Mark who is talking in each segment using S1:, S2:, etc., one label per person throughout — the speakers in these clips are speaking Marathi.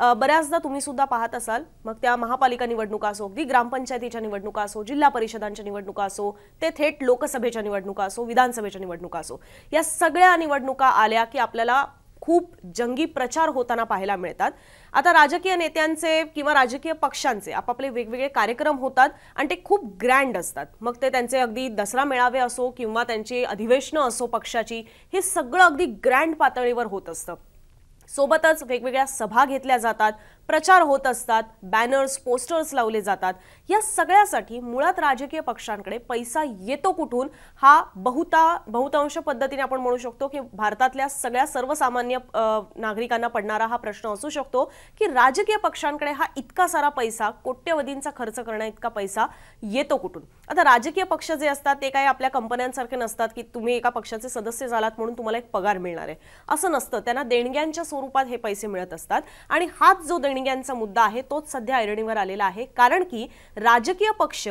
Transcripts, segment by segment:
S1: बऱ्याचदा तुम्ही सुद्धा पाहत असाल मग त्या महापालिका निवडणुका असो अगदी ग्रामपंचायतीच्या निवडणुका असो जिल्हा परिषदांच्या निवडणुका असो ते थेट लोकसभेच्या निवडणुका असो विधानसभेच्या निवडणुका असो या सगळ्या निवडणुका आल्या की आपल्याला खूप जंगी प्रचार होताना पाहायला मिळतात आता राजकीय नेत्यांचे किंवा राजकीय पक्षांचे आपापले वेगवेगळे कार्यक्रम होतात आणि ते खूप ग्रँड असतात मग ते त्यांचे अगदी दसरा मेळावे असो किंवा त्यांची अधिवेशनं असो पक्षाची हे सगळं अगदी ग्रँड पातळीवर होत असतं सोबतच वेगवेगळ्या सभा घेतल्या जातात प्रचार होत असतात बॅनर्स पोस्टर्स लावले जातात या सगळ्यासाठी मुळात राजकीय पक्षांकडे पैसा येतो कुठून हा बहुता बहुतांश पद्धतीने आपण म्हणू शकतो की भारतातल्या सगळ्या सर्वसामान्य नागरिकांना पडणारा हा प्रश्न असू शकतो की राजकीय पक्षांकडे हा इतका सारा पैसा कोट्यवधींचा खर्च करण्या इतका पैसा येतो कुठून आता राजकीय पक्ष जे असतात ते काही आपल्या कंपन्यांसारखे नसतात की तुम्ही एका पक्षाचे सदस्य झालात म्हणून तुम्हाला एक पगार मिळणार आहे असं नसतं त्यांना देणग्यांच्या स्वरूपात हे पैसे मिळत असतात आणि हाच जो देण देणग्यांचा मुद्दा आहे तोच सध्या ऐरणीवर आलेला आहे कारण की राजकीय पक्ष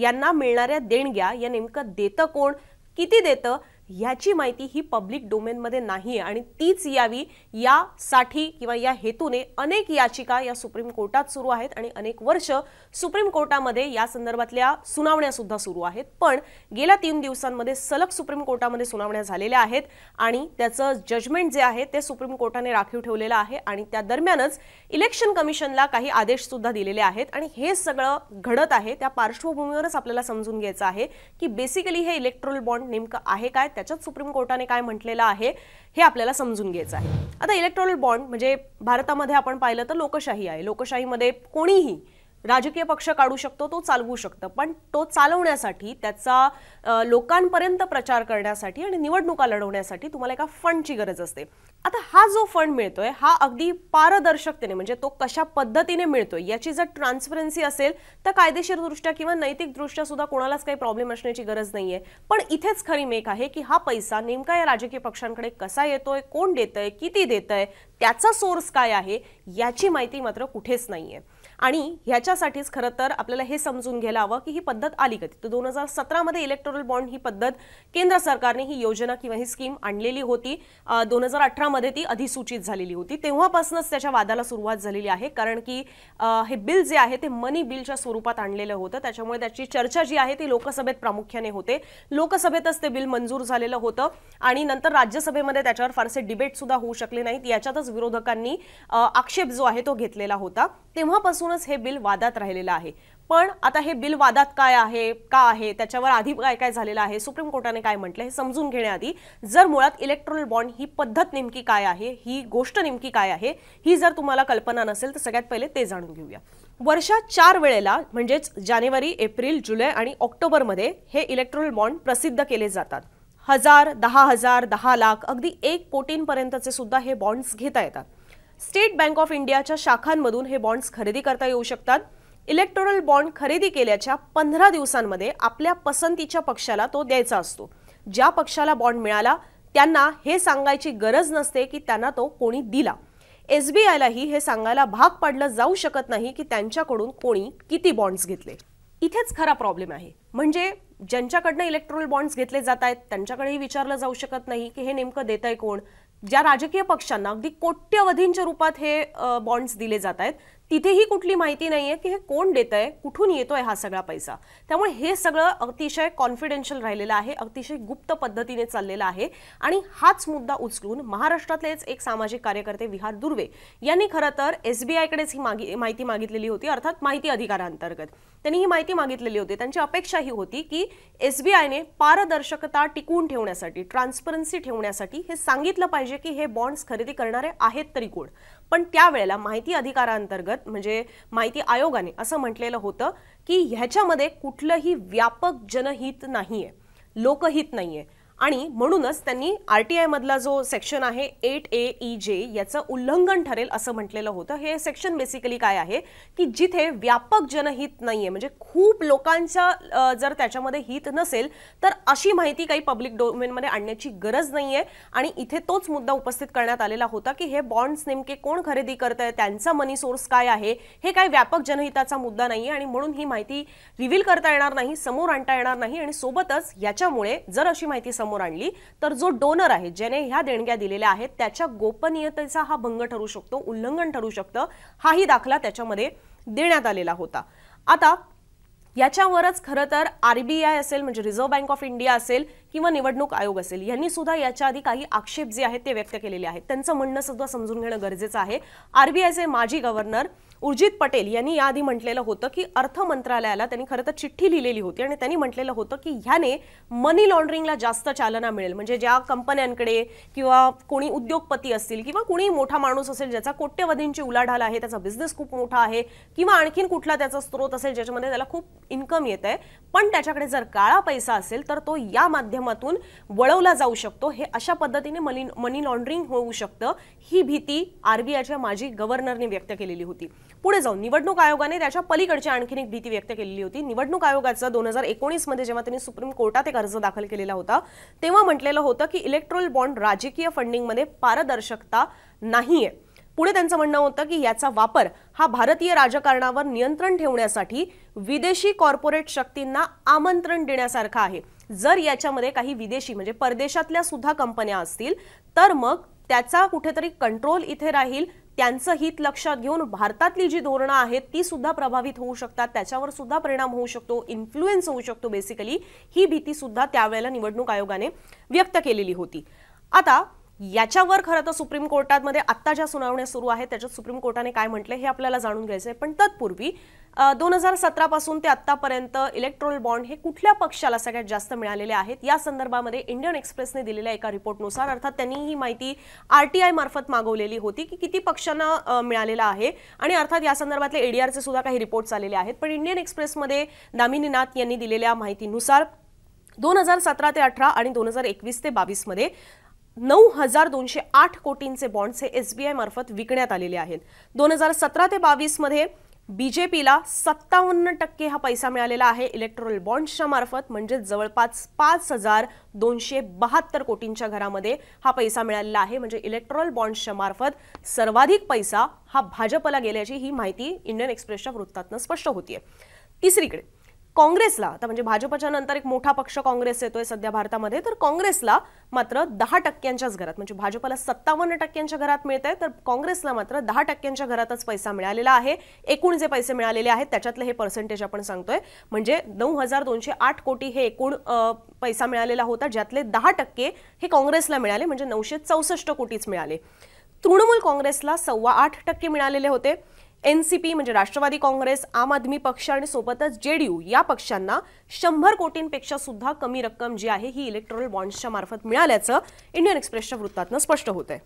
S1: यांना मिळणाऱ्या देणग्या या नेमकं देतं कोण किती देतं ह्याची माहिती ही पब्लिक डोमेनमध्ये नाही आणि तीच यावी यासाठी किंवा या हेतूने अनेक याचिका या सुप्रीम कोर्टात सुरू आहेत आणि अनेक वर्ष सुप्रीम कोर्टामध्ये या संदर्भातल्या सुनावण्या सुद्धा सुरू आहेत पण गेल्या तीन दिवसांमध्ये सलग सुप्रीम कोर्टामध्ये सुनावण्या झालेल्या आहेत आणि त्याचं जजमेंट जे आहे ते सुप्रीम कोर्टाने राखीव ठेवलेलं आहे आणि त्या दरम्यानच इलेक्शन कमिशनला काही आदेश सुद्धा दिलेले आहेत आणि हे सगळं घडत आहे त्या पार्श्वभूमीवरच आपल्याला समजून घ्यायचं आहे की बेसिकली हे इलेक्ट्रोल बॉन्ड नेमकं आहे काय त्याच्यात सुप्रीम कोर्टाने काय म्हटलेलं आहे हे आपल्याला समजून घ्यायचं आहे आता इलेक्ट्रॉनिक बॉन्ड म्हणजे भारतामध्ये आपण पाहिलं तर लोकशाही आहे लोकशाहीमध्ये कोणीही राजकीय पक्ष काढू शकतो तो चालवू शकतो पण तो चालवण्यासाठी त्याचा लोकांपर्यंत प्रचार करण्यासाठी आणि निवडणुका लढवण्यासाठी तुम्हाला एका फंडची गरज असते आता हा जो फंड मिळतोय हा अगदी पारदर्शकतेने म्हणजे तो कशा पद्धतीने मिळतोय याची जर ट्रान्सपरन्सी असेल तर कायदेशीरदृष्ट्या किंवा नैतिकदृष्ट्या सुद्धा कोणालाच काही प्रॉब्लेम असण्याची गरज नाही आहे पण इथेच खरी मेक आहे की हा पैसा नेमका या राजकीय पक्षांकडे कसा येतोय कोण देत किती देत त्याचा सोर्स काय आहे याची माहिती मात्र कुठेच नाहीये आणि ह्याच्यासाठीच खरं तर आपल्याला हे समजून घ्यायला हवं की ही पद्धत आली कधी तर दोन हजार सतरामध्ये इलेक्टोरल बॉन्ड ही पद्धत केंद्र सरकारने ही योजना किंवा ही स्कीम आणलेली होती दोन हजार अठरा मध्ये ती अधिसूचित झालेली होती तेव्हापासूनच त्याच्या वादाला सुरुवात झालेली आहे कारण की हे बिल जे आहे ते मनी बिलच्या स्वरूपात आणलेलं होतं त्याच्यामुळे त्याची चर्चा जी आहे ती लोकसभेत प्रामुख्याने होते लोकसभेतच ते बिल मंजूर झालेलं होतं आणि नंतर राज्यसभेमध्ये त्याच्यावर फारसे डिबेट सुद्धा होऊ शकले नाहीत याच्यातच विरोधकांनी आक्षेप जो आहे तो घेतलेला होता तेव्हापासूनच हे बिल वादात राहिलेलं आहे पण आता हे बिल वादात काय आहे का आहे त्याच्यावर आधी काय काय झालेलं आहे सुप्रीम कोर्टाने काय म्हटलं हे समजून घेण्याआधी जर मुळात इलेक्ट्रॉनिक बॉन्ड ही पद्धत नेमकी काय आहे ही गोष्ट नेमकी काय आहे ही जर तुम्हाला कल्पना नसेल तर सगळ्यात पहिले ते जाणून घेऊया वर्षात चार वेळेला म्हणजेच जानेवारी एप्रिल जुलै आणि ऑक्टोबरमध्ये हे इलेक्ट्रॉनिक बॉन्ड प्रसिद्ध केले जातात हजार दहा हजार दहा लाख अगदी एक कोटींपर्यंतचे सुद्धा हे बॉन्ड्स घेता येतात स्टेट बँक ऑफ इंडियाच्या शाखांमधून हे बॉन्ड्स खरेदी करता येऊ शकतात इलेक्टोरल बॉन्ड खरेदी केल्याच्या पंधरा दिवसांमध्ये आपल्या पसंतीच्या पक्षाला तो द्यायचा असतो ज्या पक्षाला बॉन्ड मिळाला त्यांना हे सांगायची गरज नसते की त्यांना तो कोणी दिला एसबीआयलाही हे सांगायला भाग पाडलं जाऊ शकत नाही की त्यांच्याकडून कोणी किती बॉन्ड्स घेतले इथेच खरा प्रॉब्लेम आहे म्हणजे ज्यांच्याकडनं इलेक्ट्रॉल बॉन्ड्स घेतले जात आहेत त्यांच्याकडेही विचारलं जाऊ शकत नाही की हे नेमकं देत आहे कोण ज्या राजकीय पक्षांना अगदी कोट्यवधींच्या रूपात हे बॉन्ड्स दिले जात आहेत तिथेही कुठली माहिती नाही आहे की हे कोण देत आहे कुठून येतो आहे हा सगळा पैसा त्यामुळे हे सगळं अतिशय कॉन्फिडेन्शियल राहिलेलं आहे अतिशय गुप्त पद्धतीने चाललेलं आहे आणि हाच मुद्दा उचलून महाराष्ट्रातलेच एक सामाजिक कार्यकर्ते विहार दुर्वे यांनी खरं तर एस बी आयकडेच ही मागी माहिती मागितलेली होती अर्थात माहिती अधिकारांतर्गत त्यांनी ही माहिती मागितलेली होती त्यांची अपेक्षा ही होती की एस बी आयने पारदर्शकता टिकवून ठेवण्यासाठी ट्रान्सपरन्सी ठेवण्यासाठी हे सांगितलं पाहिजे की हे बॉन्ड्स खरेदी करणारे आहेत तरी कोण पण त्यावेळेला माहिती अधिकारांतर्गत म्हणजे माहिती आयोगाने असं म्हटलेलं होतं की ह्याच्यामध्ये कुठलंही व्यापक जनहित नाहीये लोकहित नाहीये आणि म्हणूनच त्यांनी आर टी आयमधला जो सेक्शन आहे एट ए ई जे याचं उल्लंघन ठरेल असं म्हटलेलं होतं हे सेक्शन बेसिकली काय आहे की जिथे व्यापक जनहित नाही आहे म्हणजे खूप लोकांचा जर त्याच्यामध्ये हित नसेल तर अशी माहिती काही पब्लिक डोमेनमध्ये आणण्याची गरज नाही आहे आणि इथे तोच मुद्दा उपस्थित करण्यात आलेला होता की हे बॉन्ड्स नेमके कोण खरेदी करत आहे त्यांचा मनी सोर्स काय आहे हे काय व्यापक जनहिताचा मुद्दा नाही आहे आणि म्हणून ही माहिती रिव्हील करता येणार नाही समोर आणता येणार नाही आणि सोबतच याच्यामुळे जर अशी माहिती समोर आणली तर जो डोनर आहे ज्याने ह्या देणग्या दिलेल्या आहेत त्याच्या गोपनीयतेचा हा भंग ठरू शकतो उल्लंघन ठरू शकतं हाही दाखला त्याच्यामध्ये देण्यात आलेला होता आता याच्यावरच खरं तर आरबीआय असेल म्हणजे रिझर्व्ह बँक ऑफ इंडिया असेल किंवा निवडणूक आयोग असेल यांनी सुद्धा याच्या आधी काही आक्षेप जे आहेत ते व्यक्त केलेले आहेत त्यांचं म्हणणं सुद्धा समजून घेणं गरजेचं आहे आरबीआयचे माजी गव्हर्नर उर्जित पटेल यांनी याआधी म्हटलेलं होतं की अर्थ मंत्रालयाला त्यांनी खरं तर चिठ्ठी लिहिलेली होती आणि त्यांनी म्हटलेलं होतं की ह्याने मनी लॉन्ड्रिंगला जास्त चालना मिळेल म्हणजे ज्या कंपन्यांकडे किंवा कोणी उद्योगपती असतील किंवा कोणी मोठा माणूस असेल ज्याचा कोट्यवधींची उलाढाल आहे त्याचा बिझनेस खूप मोठा आहे किंवा आणखीन कुठला त्याचा स्रोत असेल ज्याच्यामध्ये त्याला खूप इन्कम येत आहे पण त्याच्याकडे जर काळा पैसा असेल तर तो या माध्यमातून वळवला जाऊ शकतो हे अशा पद्धतीने मनी मनी लॉन्ड्रिंग होऊ शकतं ही भीती आरबीआयच्या माजी गव्हर्नरने व्यक्त केलेली होती पुढे जाऊन निवडणूक आयोगाने त्याच्या पलीकडची आणखी एक भीती व्यक्त केलेली होती निवडणूक आयोगाचा दोन हजार एकोणीसमध्ये जेव्हा त्यांनी सुप्रीम कोर्टात एक अर्ज दाखल केलेला होता तेव्हा म्हटलेलं होतं की इलेक्ट्रोल बॉन्ड राजकीय फंडिंगमध्ये पारदर्शकता नाहीये पुढे त्यांचं म्हणणं होतं की याचा वापर हा भारतीय राजकारणावर नियंत्रण ठेवण्यासाठी विदेशी कॉर्पोरेट शक्तींना आमंत्रण देण्यासारखा आहे जर याच्यामध्ये काही विदेशी म्हणजे परदेशातल्या सुद्धा कंपन्या असतील तर मग त्याचा कुठेतरी कंट्रोल इथे राहील त्यांचं हित लक्षात घेऊन भारतातली जी धोरणं आहेत ती सुद्धा प्रभावित होऊ शकतात त्याच्यावर सुद्धा परिणाम होऊ शकतो इन्फ्लुएन्स होऊ शकतो बेसिकली ही भीती सुद्धा त्यावेळेला निवडणूक आयोगाने व्यक्त केलेली होती आता याच्यावर खरं तर सुप्रीम कोर्टामध्ये आत्ता ज्या सुनावण्या सुरू आहेत त्याच्यात सुप्रीम कोर्टाने काय म्हटलं हे आपल्याला जाणून घ्यायचं आहे पण तत्पूर्वी दोन हजार सतरापासून ते आत्तापर्यंत इलेक्ट्रोल बॉन्ड हे कुठल्या पक्षाला सगळ्यात जास्त मिळालेले आहेत या संदर्भामध्ये इंडियन एक्सप्रेसने दिलेल्या एका रिपोर्टनुसार अर्थात त्यांनी ही माहिती आरटीआय मार्फत मागवलेली होती की किती पक्षांना मिळालेला आहे आणि अर्थात या संदर्भातले एडीआरचे सुद्धा काही रिपोर्ट्स आलेले आहेत पण इंडियन एक्सप्रेसमध्ये दामिनी नाथ यांनी दिलेल्या माहितीनुसार दोन हजार सतरा ते अठरा आणि दोन हजार एकवीस ते बावीसमध्ये नऊ हजार दोनशे आठ कोटींचे बॉन्ड्स हे एसबीआय मार्फत विकण्यात आलेले आहेत दोन हजार सतरा ते बावीसमध्ये बीजेपीला सत्तावन्न टक्के हा पैसा मिळालेला आहे इलेक्ट्रोल बॉन्ड्सच्या मार्फत म्हणजे जवळपास पाच हजार दोनशे बहात्तर कोटींच्या घरामध्ये हा पैसा मिळालेला आहे म्हणजे इलेक्ट्रोल बॉन्ड्सच्या मार्फत सर्वाधिक पैसा हा भाजपला गेल्याची ही माहिती इंडियन एक्सप्रेसच्या वृत्तातनं स्पष्ट होतीये तिसरीकडे काँग्रेसला आता म्हणजे भाजपच्या नंतर एक मोठा पक्ष काँग्रेस येतोय सध्या भारतामध्ये तर काँग्रेसला मात्र दहा टक्क्यांच्याच घरात म्हणजे भाजपला सत्तावन्न टक्क्यांच्या घरात मिळत आहे तर काँग्रेसला मात्र दहा टक्क्यांच्या घरातच पैसा मिळालेला आहे एकूण जे पैसे मिळालेले आहेत त्याच्यातलं हे पर्सेंटेज आपण सांगतोय म्हणजे नऊ हजार दोनशे आठ कोटी हे एकूण पैसा मिळालेला होता ज्यातले दहा टक्के हे काँग्रेसला मिळाले म्हणजे नऊशे चौसष्ट कोटीच मिळाले तृणमूल काँग्रेसला सव्वा आठ टक्के मिळालेले होते एन सी पी म्हणजे राष्ट्रवादी काँग्रेस आम आदमी पक्ष आणि सोबतच जेडीयू या पक्षांना शंभर कोटींपेक्षा सुद्धा कमी रक्कम जी आहे ही इलेक्ट्रॉल बॉन्ड्सच्या मार्फत मिळाल्याचं इंडियन एक्सप्रेसच्या वृत्तातनं स्पष्ट होतंय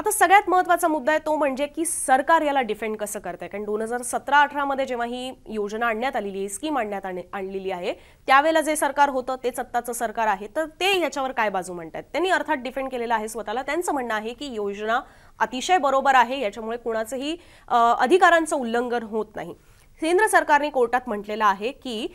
S1: आता सगळ्यात महत्त्वाचा मुद्दा आहे तो म्हणजे की सरकार याला डिफेंड कसं करत आहे कारण दोन हजार सतरा अठरामध्ये जेव्हा ही योजना आणण्यात आलेली आहे स्कीम आणण्यात आणलेली आहे त्यावेळेला जे सरकार होतं ते सत्ताचं सरकार आहे तर ते याच्यावर काय बाजू म्हणतात त्यांनी अर्थात डिफेंड केलेलं आहे स्वतःला त्यांचं म्हणणं आहे की योजना अतिशय बरोबर आहे याच्यामुळे कुणाचंही अधिकारांचं उल्लंघन होत नाही केंद्र सरकारने कोर्टात म्हटलेलं आहे की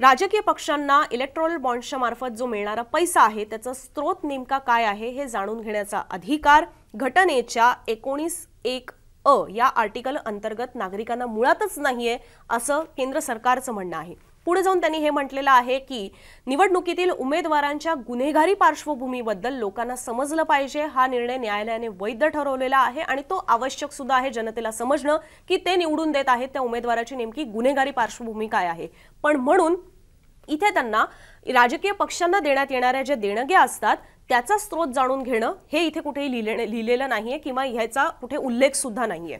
S1: राजकीय पक्षांना इलेक्ट्रॉनिक बॉन्ड्सच्या मार्फत जो मिळणारा पैसा आहे त्याचा स्रोत नेमका काय आहे हे जाणून घेण्याचा अधिकार घटनेच्या एकोणीस एक अ या आर्टिकल अंतर्गत नागरिकांना मुळातच नाहीये असं केंद्र सरकारचं म्हणणं आहे पुढे जाऊन त्यांनी हे म्हटलेलं आहे की निवडणुकीतील उमेदवारांच्या गुन्हेगारी पार्श्वभूमीबद्दल लोकांना समजलं पाहिजे हा निर्णय न्यायालयाने वैध ठरवलेला आहे आणि तो आवश्यक सुद्धा आहे जनतेला समजणं की ते निवडून देत आहेत त्या उमेदवाराची नेमकी गुन्हेगारी पार्श्वभूमी काय आहे पण म्हणून इथे त्यांना राजकीय पक्षांना देण्यात येणाऱ्या ज्या देणग्या असतात त्याचा स्रोत जाणून घेणं हे इथे कुठेही लिहिले लिहिलेलं नाहीये किंवा ह्याचा कुठे उल्लेख सुद्धा नाहीये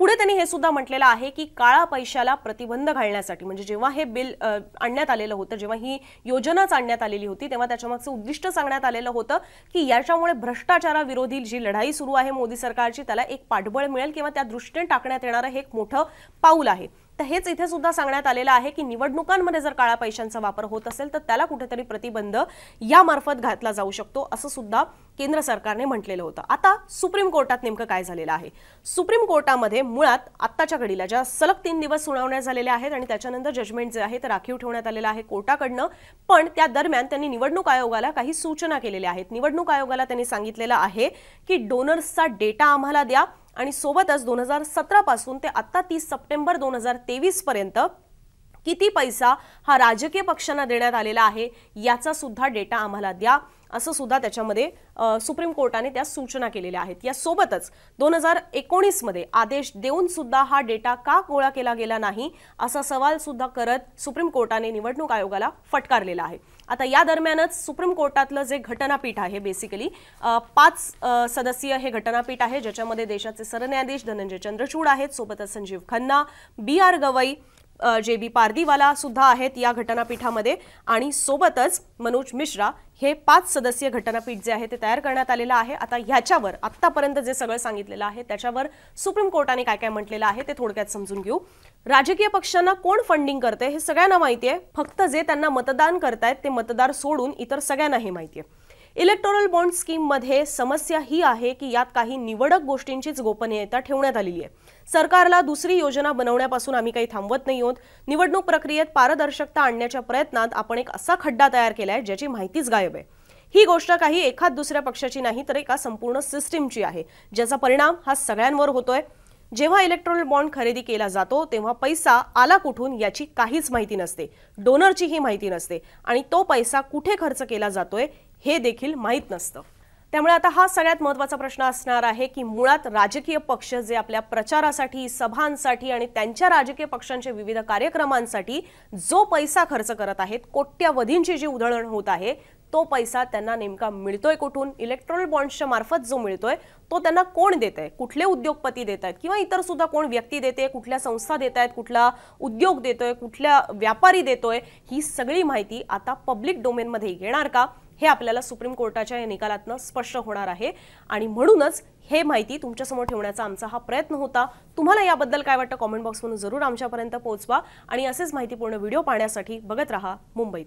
S1: पुढे त्यांनी हे सुद्धा म्हटलेलं आहे की काळा पैशाला प्रतिबंध घालण्यासाठी म्हणजे जेव्हा हे बिल आणण्यात आलेलं होतं जेव्हा ही योजनाच आणण्यात आलेली होती तेव्हा त्याच्यामागचं उद्दिष्ट सांगण्यात आलेलं होतं की याच्यामुळे भ्रष्टाचाराविरोधी जी लढाई सुरू आहे मोदी सरकारची त्याला एक पाठबळ मिळेल किंवा त्या दृष्टीने टाकण्यात येणारं हे एक मोठं पाऊल आहे तर हेच इथे सुद्धा सांगण्यात आलेलं आहे की निवडणुकांमध्ये जर काळ्या पैशांचा वापर होत असेल तर त्याला कुठेतरी प्रतिबंध यामार्फत घातला जाऊ शकतो असं सुद्धा केंद्र सरकारने म्हटलेलं होतं आता सुप्रीम कोर्टात नेमकं काय झालेलं आहे सुप्रीम कोर्टामध्ये मुळात आत्ताच्या घडीला ज्या सलग तीन दिवस सुनावण्या झालेल्या आहेत आणि त्याच्यानंतर जजमेंट जे आहे ते राखीव ठेवण्यात आलेलं आहे कोर्टाकडनं पण त्या दरम्यान त्यांनी निवडणूक आयोगाला काही सूचना केलेल्या आहेत निवडणूक आयोगाला त्यांनी सांगितलेलं आहे की डोनर्सचा डेटा आम्हाला द्या आणि सोबतच दोन हजार सतरापासून ते आत्ता तीस सप्टेंबर दोन हजार पर्यंत किती पैसा हा राजकीय पक्षांना देण्यात आलेला आहे याचा सुद्धा डेटा आम्हाला द्या असं सुद्धा त्याच्यामध्ये सुप्रीम कोर्टाने त्या सूचना केलेल्या आहेत यासोबतच दोन हजार एकोणीसमध्ये आदेश देऊन सुद्धा हा डेटा का गोळा केला गेला नाही असा सवाल सुद्धा करत सुप्रीम कोर्टाने निवडणूक आयोगाला फटकारलेला आहे आता या दरम्यानच सुप्रीम कोर्टातलं जे घटनापीठ आहे बेसिकली पाच सदस्यीय हे घटनापीठ आहे ज्याच्यामध्ये देशाचे सरन्यायाधीश धनंजय चंद्रचूड आहेत सोबतच Sanjiv Khanna B R Gavai J B Pardiwala सुद्धा आहेत या घटनापीठामध्ये आणि सोबतच मनोज मिश्रा हे पाच सदस्यीय घटनापीठ जे आहे ते तयार करण्यात आलेलं आहे आता ह्याच्यावर आत्तापर्यंत जे सगळं सांगितलेलं आहे त्याच्यावर सुप्रीम कोर्टाने काय काय म्हटलेलं आहे ते थोडक्यात समजून घेऊ राजकीय पक्षांना कोण फंडिंग करते हे सगळ्यांना माहिती आहे फक्त जे त्यांना मतदान करतायत ते मतदार सोडून इतर सगळ्यांना हे माहिती आहे इलेक्टोरल बॉन्ड स्कीममध्ये समस्या ही आहे की यात काही निवडक गोष्टींचीच गोपनीयता ठेवण्यात आलेली आहे सरकारला दुसरी योजना बनवण्यापासून आम्ही काही थांबवत नाही आहोत निवडणूक प्रक्रियेत पारदर्शकता आणण्याच्या प्रयत्नात आपण एक असा खड्डा तयार केला आहे ज्याची माहितीच गायब आहे ही गोष्ट काही एखाद दुसऱ्या पक्षाची नाही तर एका संपूर्ण सिस्टीमची आहे ज्याचा परिणाम हा सगळ्यांवर होतोय जेव्हा इलेक्ट्रॉनिक बॉन्ड खरेदी केला जातो तेव्हा पैसा आला कुठून याची काहीच माहिती नसते डोनरची ही माहिती नसते आणि तो पैसा कुठे खर्च केला जातोय हे देखील माहीत नसतं त्यामुळे आता हा सगळ्यात महत्वाचा प्रश्न असणार आहे की मुळात राजकीय पक्ष जे आपल्या प्रचारासाठी सभांसाठी आणि त्यांच्या राजकीय पक्षांच्या विविध कार्यक्रमांसाठी जो पैसा खर्च करत आहेत कोट्यावधींची जी उधळण होत आहे तो पैसा त्यांना नेमका मिळतोय कुठून इलेक्ट्रॉनिक बॉन्ड्सच्या मार्फत जो मिळतोय तो त्यांना कोण देत आहे कुठले उद्योगपती देत आहेत किंवा इतर सुद्धा कोण व्यक्ती देते कुठल्या संस्था देत आहेत कुठला उद्योग देतोय कुठल्या व्यापारी देतोय ही सगळी माहिती आता पब्लिक डोमेनमध्ये येणार का हे आपल्याला सुप्रीम कोर्टाच्या या निकालातनं स्पष्ट होणार आहे आणि म्हणूनच हे माहिती तुमच्यासमोर ठेवण्याचा आमचा हा प्रयत्न होता तुम्हाला याबद्दल काय वाटतं कॉमेंट बॉक्समधून जरूर आमच्यापर्यंत पोहोचवा आणि असेच माहितीपूर्ण व्हिडिओ पाहण्यासाठी बघत राहा मुंबई